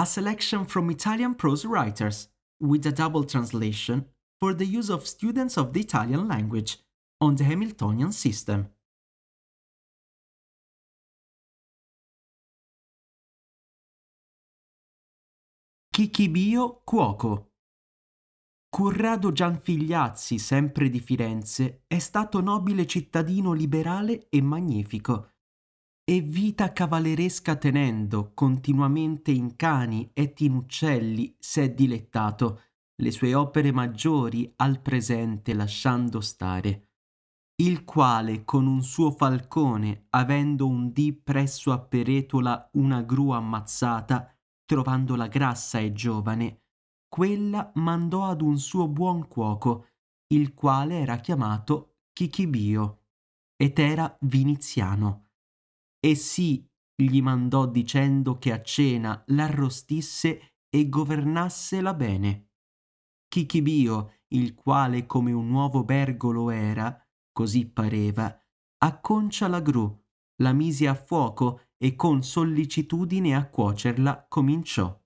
a selection from Italian prose writers, with a double translation for the use of students of the Italian language on the Hamiltonian system. Chicchibio Cuoco Corrado Gianfigliazzi, sempre di Firenze, è stato nobile cittadino liberale e magnifico, e vita cavalleresca tenendo, continuamente in cani e in uccelli, s'è dilettato, le sue opere maggiori al presente lasciando stare. Il quale con un suo falcone, avendo un dì presso a Peretola una gru ammazzata, trovandola grassa e giovane, quella mandò ad un suo buon cuoco, il quale era chiamato Chichibio, ed era viniziano e sì gli mandò dicendo che a cena l'arrostisse e governassela bene. Chichibio, il quale come un nuovo bergolo era, così pareva, acconcia la gru, la mise a fuoco e con sollecitudine a cuocerla cominciò.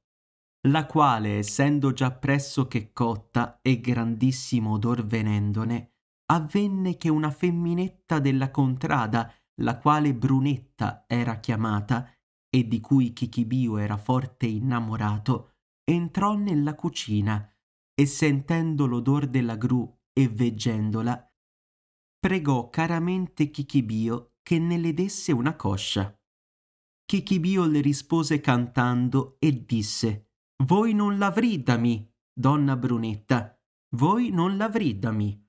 La quale, essendo già presso che cotta e grandissimo odor venendone, avvenne che una femminetta della contrada la quale Brunetta era chiamata e di cui Chichibio era forte innamorato, entrò nella cucina e sentendo l'odor della gru e veggendola, pregò caramente Chichibio che ne le desse una coscia. Chichibio le rispose cantando e disse Voi non l'avridami, donna Brunetta, voi non l'avridami.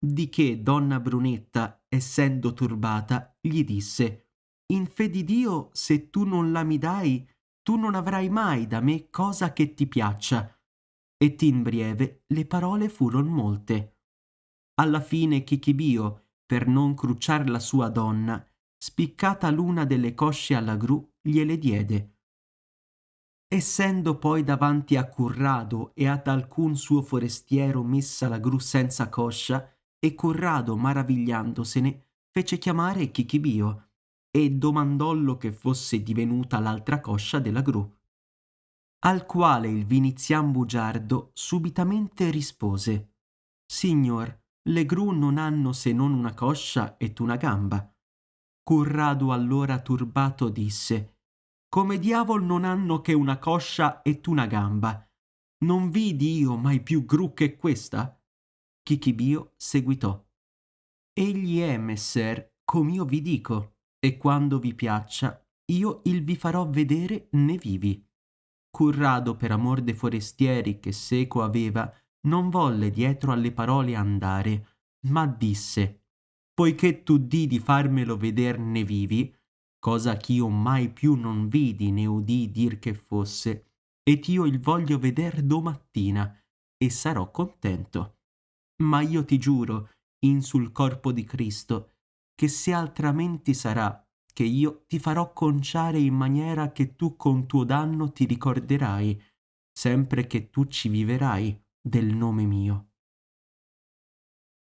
Di che donna Brunetta essendo turbata, gli disse In fe di Dio, se tu non la mi dai, tu non avrai mai da me cosa che ti piaccia. E in breve le parole furono molte. Alla fine Chichibio, per non crucciar la sua donna, spiccata l'una delle cosce alla gru, gliele diede. Essendo poi davanti a Currado e ad alcun suo forestiero messa la gru senza coscia, e Corrado, maravigliandosene, fece chiamare Chichibio e domandollo che fosse divenuta l'altra coscia della gru. Al quale il vinizian bugiardo subitamente rispose Signor, le gru non hanno se non una coscia ed una gamba. Corrado allora turbato disse Come diavol non hanno che una coscia ed una gamba? Non vidi io mai più gru che questa? Chichibio seguitò. Egli è, messer, io vi dico, e quando vi piaccia, io il vi farò vedere ne vivi. Currado, per amor de forestieri che seco aveva, non volle dietro alle parole andare, ma disse, poiché tu di di farmelo veder ne vivi, cosa ch'io mai più non vidi né udì dir che fosse, ed io il voglio veder domattina, e sarò contento. Ma io ti giuro, in sul corpo di Cristo, che se altrimenti sarà, che io ti farò conciare in maniera che tu con tuo danno ti ricorderai, sempre che tu ci viverai, del nome mio.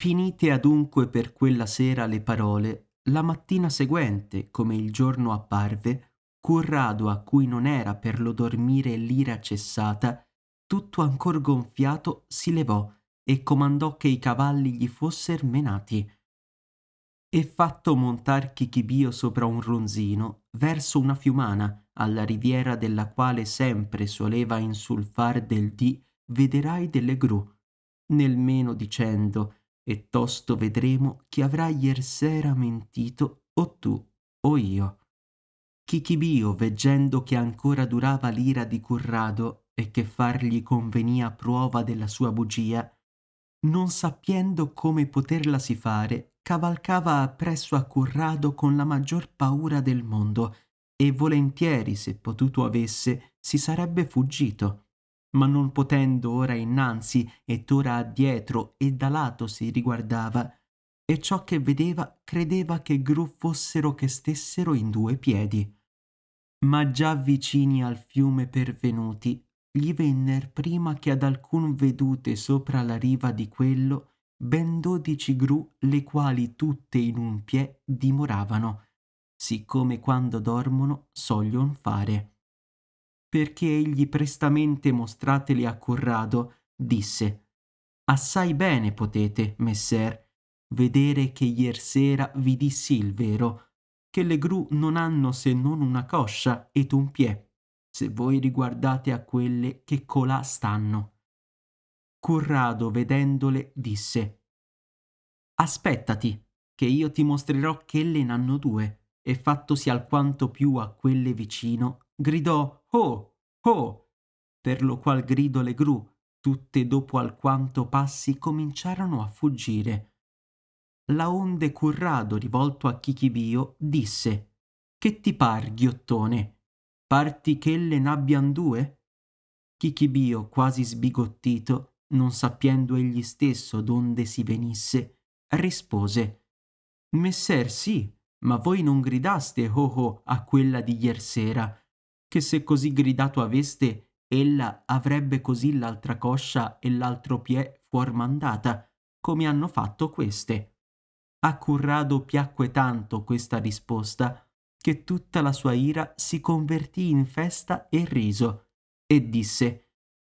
Finite adunque per quella sera le parole, la mattina seguente, come il giorno apparve, Corrado, a cui non era per lo dormire l'ira cessata, tutto ancor gonfiato, si levò e comandò che i cavalli gli fosser menati. E fatto montar Chichibio sopra un ronzino, verso una fiumana, alla riviera della quale sempre soleva insulfar del dì, vederai delle gru, nel meno dicendo, e tosto vedremo chi avrà iersera mentito o tu o io. Chichibio, veggendo che ancora durava l'ira di Currado e che fargli convenia prova della sua bugia, non sappiendo come poterla si fare, cavalcava appresso a Currado con la maggior paura del mondo e volentieri, se potuto avesse, si sarebbe fuggito. Ma non potendo ora innanzi et ora addietro e da lato si riguardava, e ciò che vedeva credeva che gru fossero che stessero in due piedi. Ma già vicini al fiume pervenuti gli venner prima che ad alcun vedute sopra la riva di quello ben dodici gru le quali tutte in un pie dimoravano siccome quando dormono soglion fare perché egli prestamente mostrateli a corrado disse assai bene potete messer vedere che iersera vi dissi il vero che le gru non hanno se non una coscia ed un pie se voi riguardate a quelle che colà stanno. Currado, vedendole, disse Aspettati, che io ti mostrerò ch'elle n'hanno due, e fattosi alquanto più a quelle vicino, gridò Oh, oh, per lo qual grido le gru, tutte dopo alquanto passi, cominciarono a fuggire. Laonde Currado, rivolto a Chichibio, disse Che ti par, ghiottone? parti ch'elle n'abbian due? Chichibio, quasi sbigottito, non sappiendo egli stesso donde si venisse, rispose Messer sì, ma voi non gridaste ho oh, oh, a quella di iersera, che se così gridato aveste, ella avrebbe così l'altra coscia e l'altro pie fuor mandata, come hanno fatto queste. A Currado piacque tanto questa risposta, che tutta la sua ira si convertì in festa e riso, e disse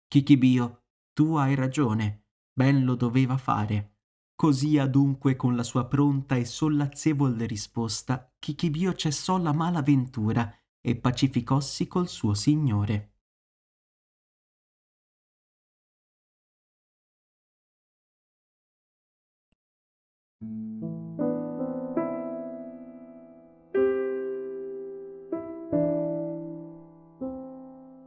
Chichibio, tu hai ragione, ben lo doveva fare. Così adunque con la sua pronta e sollazzevole risposta Chichibio cessò la mala ventura e pacificossi col suo signore. Thank you.